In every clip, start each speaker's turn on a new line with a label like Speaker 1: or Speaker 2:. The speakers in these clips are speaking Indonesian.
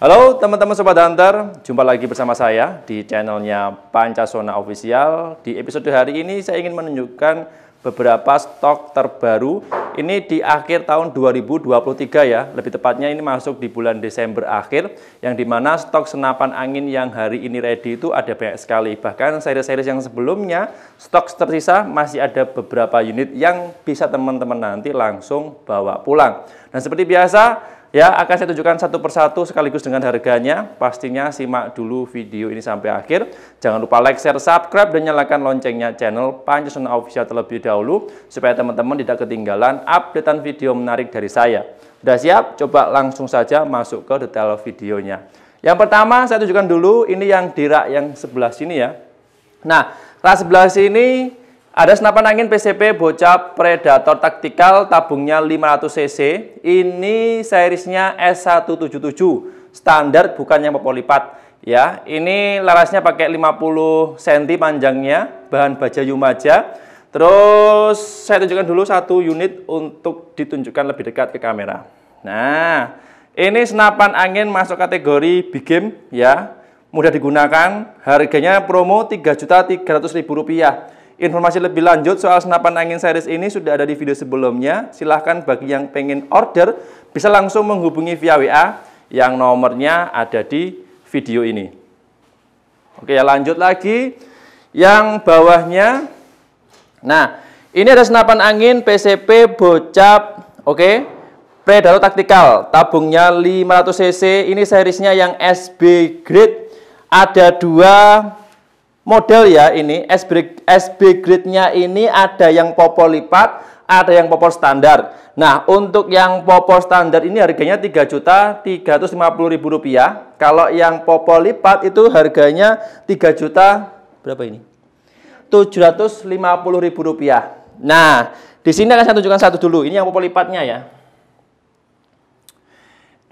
Speaker 1: Halo teman-teman Sobat Hunter, jumpa lagi bersama saya di channelnya Pancasona Official. Di episode hari ini saya ingin menunjukkan beberapa stok terbaru. Ini di akhir tahun 2023 ya, lebih tepatnya ini masuk di bulan Desember akhir, yang dimana stok senapan angin yang hari ini ready itu ada banyak sekali. Bahkan seri-seri yang sebelumnya, stok tersisa masih ada beberapa unit yang bisa teman-teman nanti langsung bawa pulang. Dan seperti biasa, Ya, akan saya tunjukkan satu persatu sekaligus dengan harganya. Pastinya simak dulu video ini sampai akhir. Jangan lupa like, share, subscribe, dan nyalakan loncengnya channel Pancasila Official terlebih dahulu, supaya teman-teman tidak ketinggalan updatean video menarik dari saya. Sudah siap? Coba langsung saja masuk ke detail videonya. Yang pertama saya tunjukkan dulu, ini yang di rak yang sebelah sini ya. Nah, rak sebelah sini ada senapan angin PCP bocah Predator taktikal tabungnya 500 cc. Ini serisnya S177. Standar bukan yang polipat ya. Ini larasnya pakai 50 cm panjangnya, bahan baja Yumaja. Terus saya tunjukkan dulu satu unit untuk ditunjukkan lebih dekat ke kamera. Nah, ini senapan angin masuk kategori big game ya. Mudah digunakan, harganya promo rp rupiah Informasi lebih lanjut soal senapan angin series ini sudah ada di video sebelumnya. Silahkan bagi yang pengen order bisa langsung menghubungi via WA yang nomornya ada di video ini. Oke, ya lanjut lagi. Yang bawahnya, nah ini ada senapan angin PCP bocap, oke, Predator taktikal, tabungnya 500 cc. Ini seriesnya yang SB grade, ada dua model ya ini SB, SB grade-nya ini ada yang popor lipat ada yang popol standar nah untuk yang popol standar ini harganya Rp3.350.000 kalau yang popor lipat itu harganya 3 juta berapa ini Rp750.000 nah di sini akan saya tunjukkan satu dulu ini yang popor lipatnya ya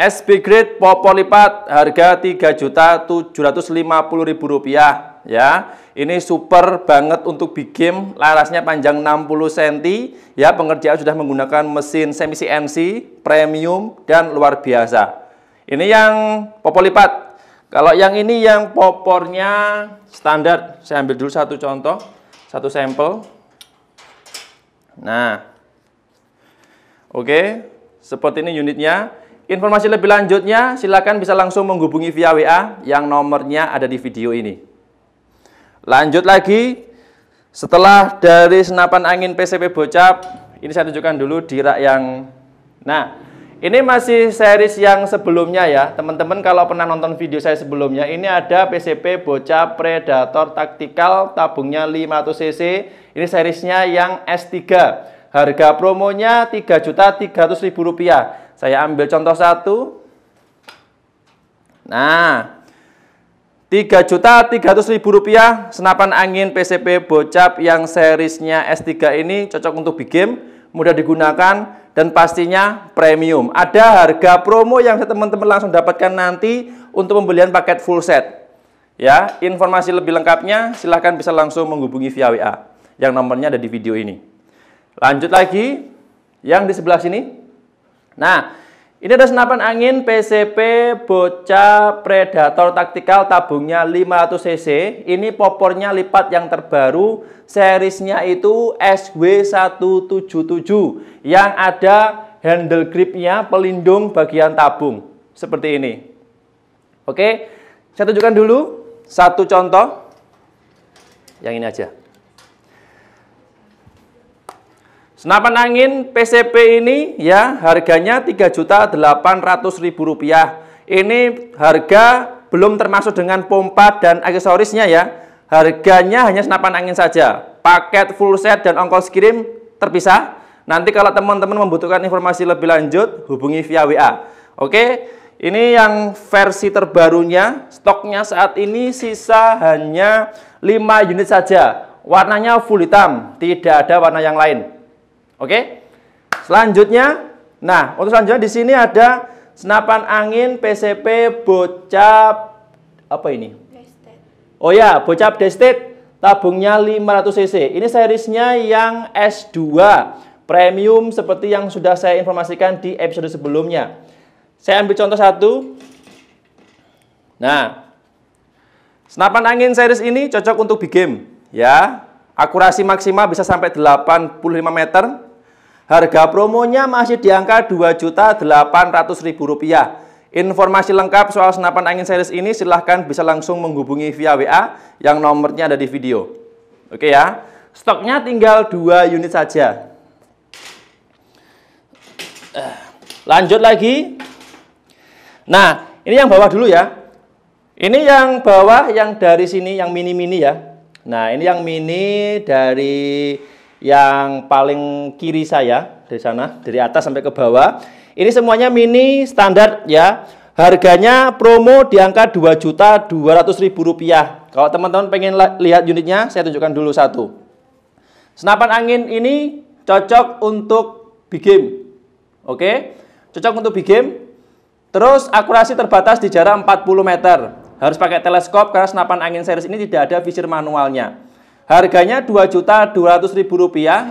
Speaker 1: SB grade popor lipat harga Rp3.750.000 ya. Ini super banget untuk big game, larasnya panjang 60 cm, ya pengerjaan sudah menggunakan mesin semi CNC, premium dan luar biasa. Ini yang popor lipat. Kalau yang ini yang popornya standar, saya ambil dulu satu contoh, satu sampel. Nah, oke, seperti ini unitnya. Informasi lebih lanjutnya silakan bisa langsung menghubungi via WA yang nomornya ada di video ini. Lanjut lagi, setelah dari senapan angin PCP bocap, ini saya tunjukkan dulu di rak yang... Nah, ini masih series yang sebelumnya ya. Teman-teman kalau pernah nonton video saya sebelumnya, ini ada PCP bocap Predator Taktikal tabungnya 500cc. Ini seriesnya yang S3. Harga promonya Rp3.300.000. Saya ambil contoh satu. Nah, 3 juta 300 ribu rupiah senapan angin PCP bocap yang serisnya S3 ini cocok untuk big game, mudah digunakan dan pastinya premium. Ada harga promo yang teman-teman langsung dapatkan nanti untuk pembelian paket full set. Ya, informasi lebih lengkapnya silahkan bisa langsung menghubungi via WA yang nomornya ada di video ini. Lanjut lagi yang di sebelah sini. Nah, ini ada senapan angin PCP bocah Predator Taktikal tabungnya 500cc. Ini popornya lipat yang terbaru, serisnya itu SW177 yang ada handle gripnya pelindung bagian tabung seperti ini. Oke, saya tunjukkan dulu satu contoh yang ini aja. Senapan angin PCP ini ya harganya Rp3.800.000. Ini harga belum termasuk dengan pompa dan aksesorisnya ya. Harganya hanya senapan angin saja. Paket full set dan ongkos kirim terpisah. Nanti kalau teman-teman membutuhkan informasi lebih lanjut hubungi via WA. Oke, ini yang versi terbarunya. Stoknya saat ini sisa hanya 5 unit saja. Warnanya full hitam, tidak ada warna yang lain. Oke. Selanjutnya, nah, untuk selanjutnya di sini ada senapan angin PCP bocap apa ini? Destet. Oh ya, bocap destet tabungnya 500 cc. Ini serisnya yang S2 premium seperti yang sudah saya informasikan di episode sebelumnya. Saya ambil contoh satu. Nah, senapan angin series ini cocok untuk big game ya. Akurasi maksimal bisa sampai 85 meter Harga promonya masih di angka Rp2.800.000. Informasi lengkap soal senapan angin series ini silahkan bisa langsung menghubungi via WA yang nomornya ada di video. Oke ya, stoknya tinggal 2 unit saja. Lanjut lagi. Nah, ini yang bawah dulu ya. Ini yang bawah yang dari sini yang mini-mini ya. Nah, ini yang mini dari yang paling kiri saya dari sana, dari atas sampai ke bawah. Ini semuanya mini standar ya. Harganya promo di angka dua dua juta ratus ribu rupiah. Kalau teman-teman pengen lihat unitnya, saya tunjukkan dulu satu. Senapan angin ini cocok untuk big game. Oke. Cocok untuk big game. Terus akurasi terbatas di jarak 40 meter. Harus pakai teleskop karena senapan angin series ini tidak ada visir manualnya. Harganya Rp2.200.000,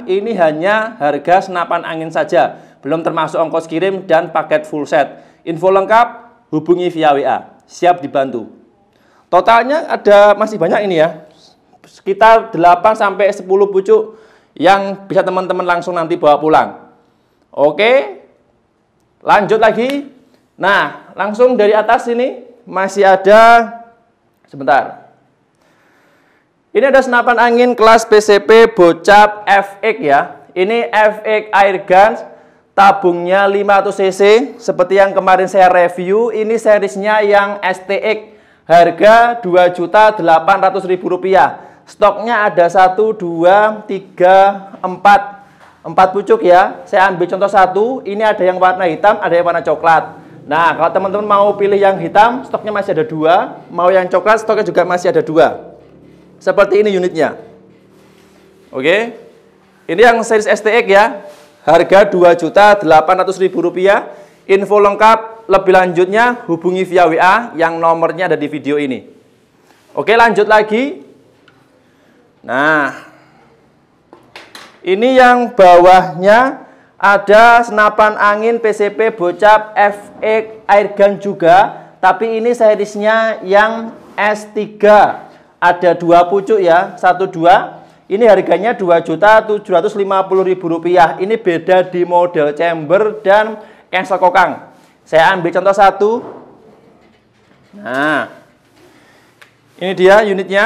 Speaker 1: ini hanya harga senapan angin saja, belum termasuk ongkos kirim dan paket full set. Info lengkap hubungi via WA, siap dibantu. Totalnya ada masih banyak ini ya. Sekitar 8 sampai 10 pucuk yang bisa teman-teman langsung nanti bawa pulang. Oke. Lanjut lagi. Nah, langsung dari atas ini masih ada sebentar. Ini ada senapan angin kelas PCP Bocap FX ya. Ini FX Air Guns tabungnya 500 cc seperti yang kemarin saya review ini serisnya yang STX harga Rp2.800.000 stoknya ada 1 2 3 4 4 pucuk ya saya ambil contoh satu ini ada yang warna hitam ada yang warna coklat nah kalau teman-teman mau pilih yang hitam stoknya masih ada dua mau yang coklat stoknya juga masih ada dua seperti ini unitnya. Oke. Ini yang series STX ya. Harga Rp2.800.000. Info lengkap lebih lanjutnya hubungi via WA yang nomornya ada di video ini. Oke, lanjut lagi. Nah, ini yang bawahnya ada senapan angin PCP bocap FX airgun juga, tapi ini seriesnya yang S3 ada dua pucuk ya, satu dua. Ini harganya dua juta tujuh ribu rupiah. Ini beda di model chamber dan cancel kokang. Saya ambil contoh satu. Nah, ini dia unitnya.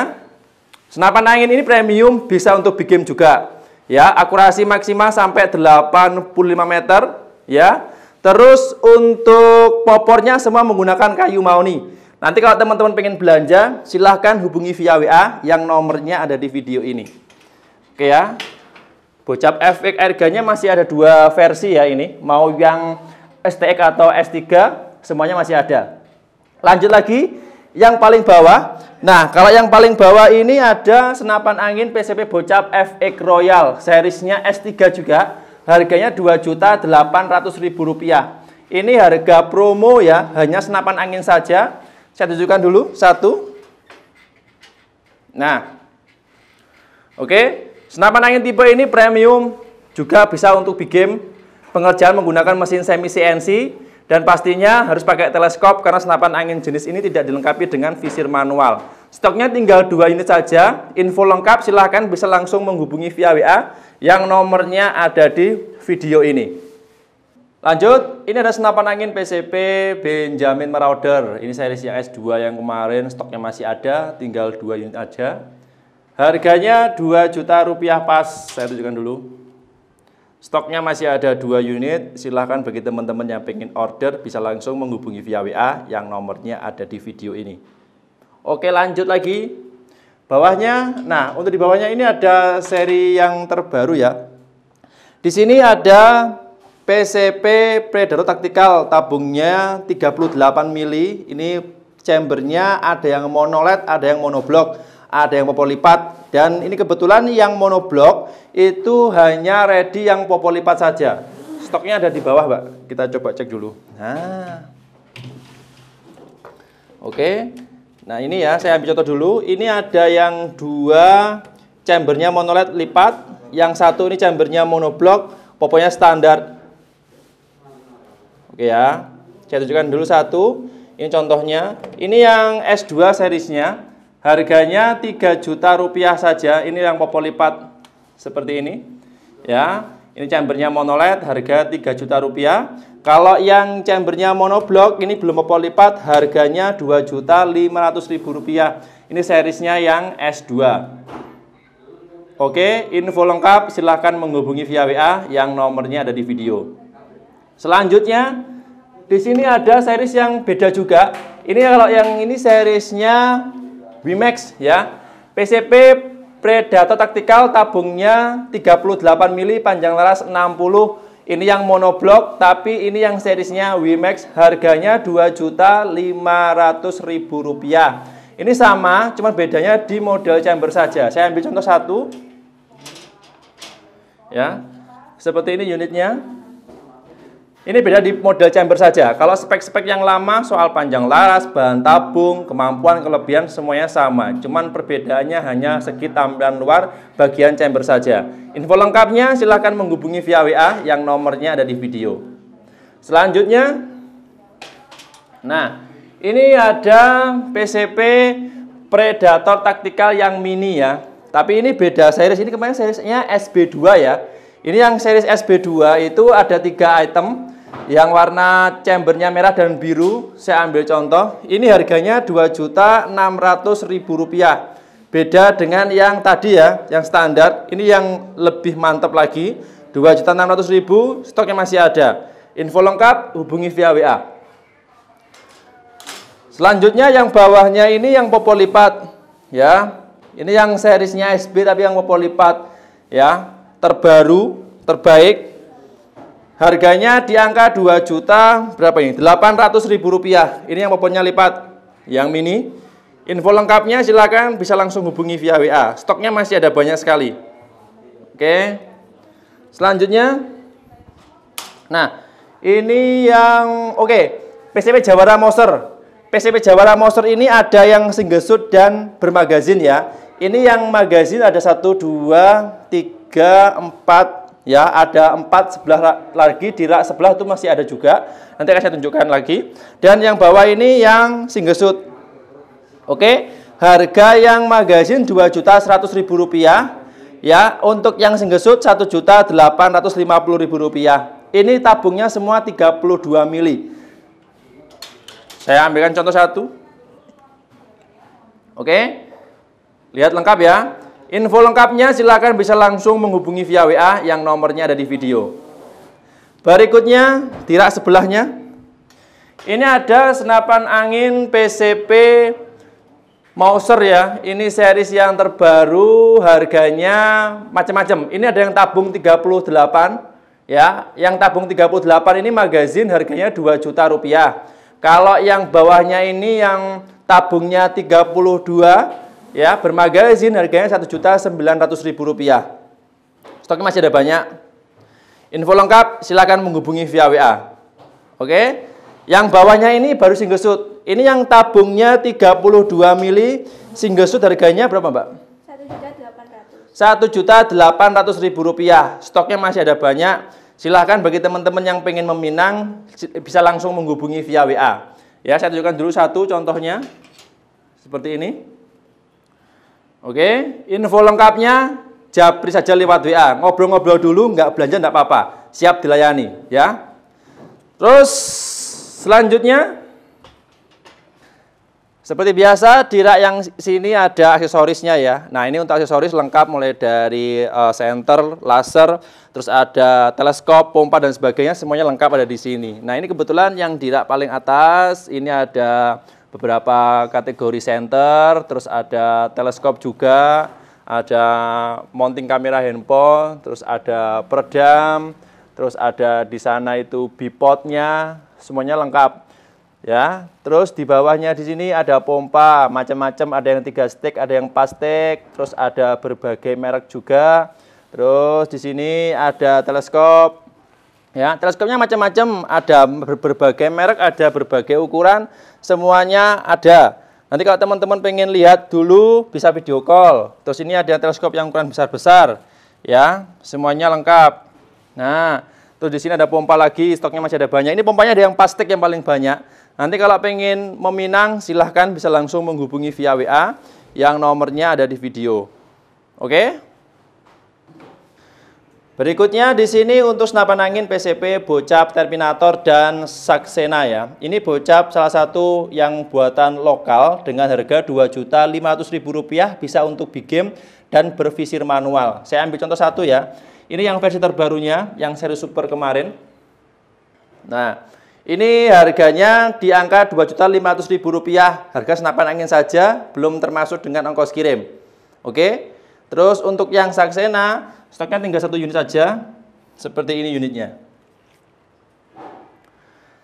Speaker 1: Senapan angin ini premium, bisa untuk big game juga. Ya, akurasi maksimal sampai 85 meter. Ya, terus untuk popornya semua menggunakan kayu mauni. Nanti kalau teman-teman pengen belanja, silahkan hubungi via WA yang nomornya ada di video ini. Oke ya. Bocap FX harganya masih ada dua versi ya ini. Mau yang STX atau S3, semuanya masih ada. Lanjut lagi, yang paling bawah. Nah, kalau yang paling bawah ini ada senapan angin PCP Bocap FX Royal. Serisnya S3 juga. Harganya Rp2.800.000. Ini harga promo ya, hanya senapan angin saja saya tunjukkan dulu satu. Nah, oke. Okay. Senapan angin tipe ini premium juga bisa untuk big game pengerjaan menggunakan mesin semi CNC dan pastinya harus pakai teleskop karena senapan angin jenis ini tidak dilengkapi dengan visir manual. Stoknya tinggal dua unit saja. Info lengkap silahkan bisa langsung menghubungi via WA yang nomornya ada di video ini. Lanjut, ini ada senapan angin PCP Benjamin Marauder. Ini lihat yang S2 yang kemarin stoknya masih ada, tinggal 2 unit aja. Harganya 2 juta rupiah pas, saya tunjukkan dulu. Stoknya masih ada 2 unit, silahkan bagi teman-teman yang pengen order bisa langsung menghubungi via WA yang nomornya ada di video ini. Oke lanjut lagi, bawahnya, nah untuk di bawahnya ini ada seri yang terbaru ya. Di sini ada PCP Predator Taktikal tabungnya 38 mili. Ini chambernya ada yang monoled, ada yang monoblok, ada yang popolipat. Dan ini kebetulan yang monoblok itu hanya ready yang popolipat saja. Stoknya ada di bawah, Mbak. Kita coba cek dulu. Nah. Oke. Nah, ini ya saya ambil contoh dulu. Ini ada yang dua chambernya monoled lipat, yang satu ini chambernya monoblok, poponya standar Oke ya. Saya tunjukkan dulu satu. Ini contohnya. Ini yang S2 serisnya. Harganya 3 juta rupiah saja. Ini yang popolipat seperti ini. Ya. Ini chambernya monoled harga 3 juta rupiah. Kalau yang chambernya monoblok ini belum popolipat harganya 2 juta 500 ribu rupiah. Ini serisnya yang S2. Oke, info lengkap silahkan menghubungi via WA yang nomornya ada di video. Selanjutnya di sini ada series yang beda juga. Ini kalau yang ini seriesnya Wimax ya. PCP Predator Tactical tabungnya 38 mili panjang laras 60 ini yang monoblok tapi ini yang seriesnya Wimax harganya Rp2.500.000 ini sama cuma bedanya di model chamber saja saya ambil contoh satu ya seperti ini unitnya ini beda di model chamber saja. Kalau spek-spek yang lama, soal panjang laras, bahan tabung, kemampuan, kelebihan, semuanya sama. Cuman perbedaannya hanya segi tampilan luar bagian chamber saja. Info lengkapnya silahkan menghubungi via WA yang nomornya ada di video. Selanjutnya, nah ini ada PCP Predator Tactical yang mini ya. Tapi ini beda series. Ini kemarin seriesnya SB2 ya. Ini yang series SB2 itu ada tiga item yang warna chambernya merah dan biru, saya ambil contoh. Ini harganya Rp2.600.000. Beda dengan yang tadi ya, yang standar. Ini yang lebih mantap lagi. Rp2.600.000, stoknya masih ada. Info lengkap hubungi via WA. Selanjutnya yang bawahnya ini yang popo lipat ya. Ini yang serisnya SB tapi yang popo lipat ya, terbaru, terbaik Harganya di angka 2 juta berapa ini? 800 ribu rupiah. Ini yang popornya lipat, yang mini. Info lengkapnya silakan bisa langsung hubungi via WA. Stoknya masih ada banyak sekali. Oke. Selanjutnya, nah ini yang oke PCB PCP Jawara Moser. PCP Jawara Moser ini ada yang single suit dan bermagazin ya. Ini yang magazin ada 1, 2, 3, 4, ya ada empat sebelah lagi di rak sebelah itu masih ada juga nanti akan saya tunjukkan lagi dan yang bawah ini yang single suit oke harga yang magazine dua juta seratus ribu rupiah ya untuk yang single suit satu juta delapan ratus lima puluh ribu rupiah ini tabungnya semua 32 mili saya ambilkan contoh satu oke lihat lengkap ya Info lengkapnya silakan bisa langsung menghubungi via WA yang nomornya ada di video. Berikutnya, tirak sebelahnya, ini ada senapan angin PCP Mauser ya. Ini series yang terbaru, harganya macam-macam. Ini ada yang tabung 38 ya. Yang tabung 38 ini magazin harganya 2 juta rupiah. Kalau yang bawahnya ini yang tabungnya 32 ya bermagazin harganya satu juta sembilan ratus ribu rupiah stoknya masih ada banyak info lengkap silakan menghubungi via WA oke yang bawahnya ini baru single suit ini yang tabungnya 32 mili single suit harganya berapa mbak satu juta delapan ratus ribu rupiah stoknya masih ada banyak silahkan bagi teman-teman yang pengen meminang bisa langsung menghubungi via WA ya saya tunjukkan dulu satu contohnya seperti ini Oke, okay? info lengkapnya japri saja lewat WA. Ngobrol-ngobrol dulu, nggak belanja nggak apa-apa. Siap dilayani, ya. Terus selanjutnya seperti biasa di rak yang sini ada aksesorisnya ya. Nah ini untuk aksesoris lengkap mulai dari uh, eh, center, laser, terus ada teleskop, pompa dan sebagainya semuanya lengkap ada di sini. Nah ini kebetulan yang di rak paling atas ini ada beberapa kategori center, terus ada teleskop juga, ada mounting kamera handphone, terus ada peredam, terus ada di sana itu bipodnya, semuanya lengkap. Ya, terus di bawahnya di sini ada pompa macam-macam, ada yang tiga stick, ada yang stick, terus ada berbagai merek juga. Terus di sini ada teleskop, Ya, teleskopnya macam-macam, ada berbagai merek, ada berbagai ukuran, semuanya ada. Nanti kalau teman-teman pengen lihat dulu bisa video call. Terus ini ada teleskop yang ukuran besar-besar, ya, semuanya lengkap. Nah, terus di sini ada pompa lagi, stoknya masih ada banyak. Ini pompanya ada yang plastik yang paling banyak. Nanti kalau pengen meminang silahkan bisa langsung menghubungi via WA yang nomornya ada di video. Oke? Okay? Berikutnya di sini untuk senapan angin PCP, bocap, terminator, dan saksena ya. Ini bocap salah satu yang buatan lokal dengan harga Rp2.500.000 bisa untuk big game dan bervisir manual. Saya ambil contoh satu ya. Ini yang versi terbarunya, yang seri super kemarin. Nah, ini harganya di angka Rp2.500.000, harga senapan angin saja, belum termasuk dengan ongkos kirim. Oke, terus untuk yang saksena, Stoknya tinggal satu unit saja, seperti ini unitnya.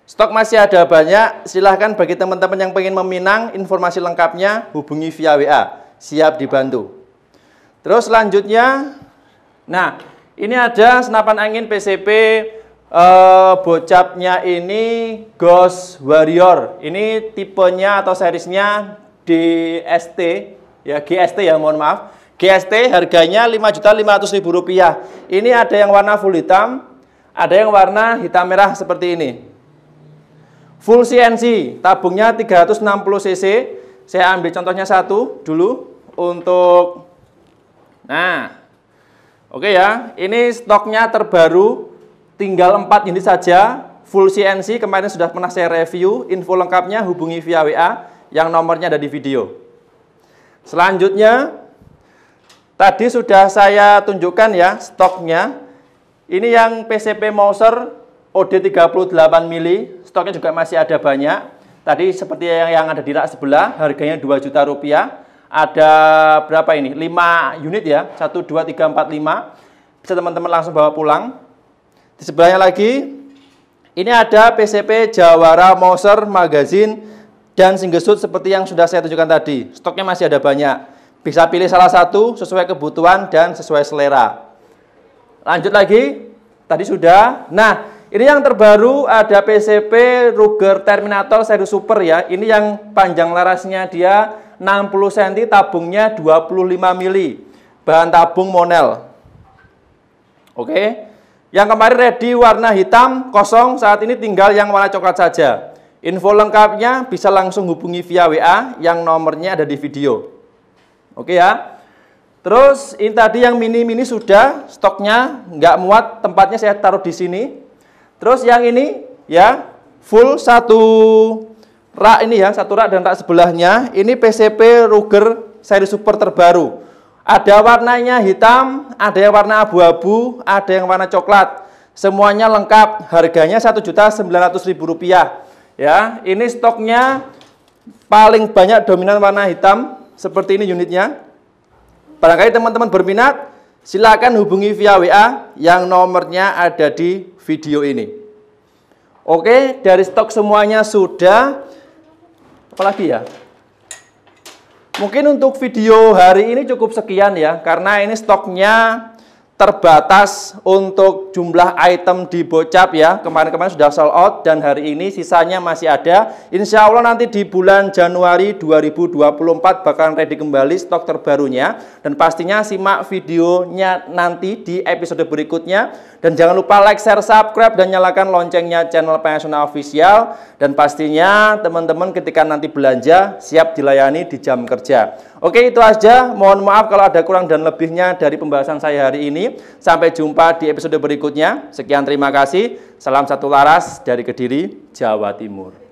Speaker 1: Stok masih ada banyak, silahkan bagi teman-teman yang pengen meminang informasi lengkapnya hubungi via WA, siap dibantu. Terus selanjutnya, nah ini ada senapan angin PCP eh, bocapnya ini Ghost Warrior, ini tipenya atau serisnya DST ya GST ya mohon maaf GST harganya Rp 5.500.000. Ini ada yang warna full hitam, ada yang warna hitam merah seperti ini. Full CNC, tabungnya 360 cc. Saya ambil contohnya satu dulu untuk Nah. Oke ya, ini stoknya terbaru tinggal 4 ini saja full CNC kemarin sudah pernah saya review. Info lengkapnya hubungi via WA yang nomornya ada di video. Selanjutnya Tadi sudah saya tunjukkan ya stoknya. Ini yang PCP Mauser OD38 mili, stoknya juga masih ada banyak. Tadi seperti yang, yang ada di rak sebelah, harganya 2 juta rupiah. Ada berapa ini? 5 unit ya, 1, 2, 3, 4, 5. Bisa teman-teman langsung bawa pulang. Di sebelahnya lagi, ini ada PCP Jawara Moser Magazine dan Singgesut seperti yang sudah saya tunjukkan tadi. Stoknya masih ada banyak. Bisa pilih salah satu sesuai kebutuhan dan sesuai selera. Lanjut lagi. Tadi sudah. Nah, ini yang terbaru ada PCP Ruger Terminator seri Super ya. Ini yang panjang larasnya dia 60 cm, tabungnya 25 mili. Bahan tabung Monel. Oke. Yang kemarin ready warna hitam kosong, saat ini tinggal yang warna coklat saja. Info lengkapnya bisa langsung hubungi via WA yang nomornya ada di video. Oke ya. Terus ini tadi yang mini-mini sudah stoknya nggak muat, tempatnya saya taruh di sini. Terus yang ini ya full satu rak ini ya, satu rak dan rak sebelahnya. Ini PCP Ruger seri super terbaru. Ada warnanya hitam, ada yang warna abu-abu, ada yang warna coklat. Semuanya lengkap, harganya Rp1.900.000. Ya, ini stoknya paling banyak dominan warna hitam seperti ini unitnya. Barangkali teman-teman berminat, silakan hubungi via WA yang nomornya ada di video ini. Oke, dari stok semuanya sudah. Apalagi ya? Mungkin untuk video hari ini cukup sekian ya, karena ini stoknya terbatas untuk jumlah item di Bocap ya. Kemarin-kemarin sudah sold out dan hari ini sisanya masih ada. Insya Allah nanti di bulan Januari 2024 bakalan ready kembali stok terbarunya. Dan pastinya simak videonya nanti di episode berikutnya. Dan jangan lupa like, share, subscribe, dan nyalakan loncengnya channel Pengasional Official. Dan pastinya teman-teman ketika nanti belanja siap dilayani di jam kerja. Oke, itu aja. Mohon maaf kalau ada kurang dan lebihnya dari pembahasan saya hari ini. Sampai jumpa di episode berikutnya. Sekian terima kasih. Salam satu laras dari Kediri, Jawa Timur.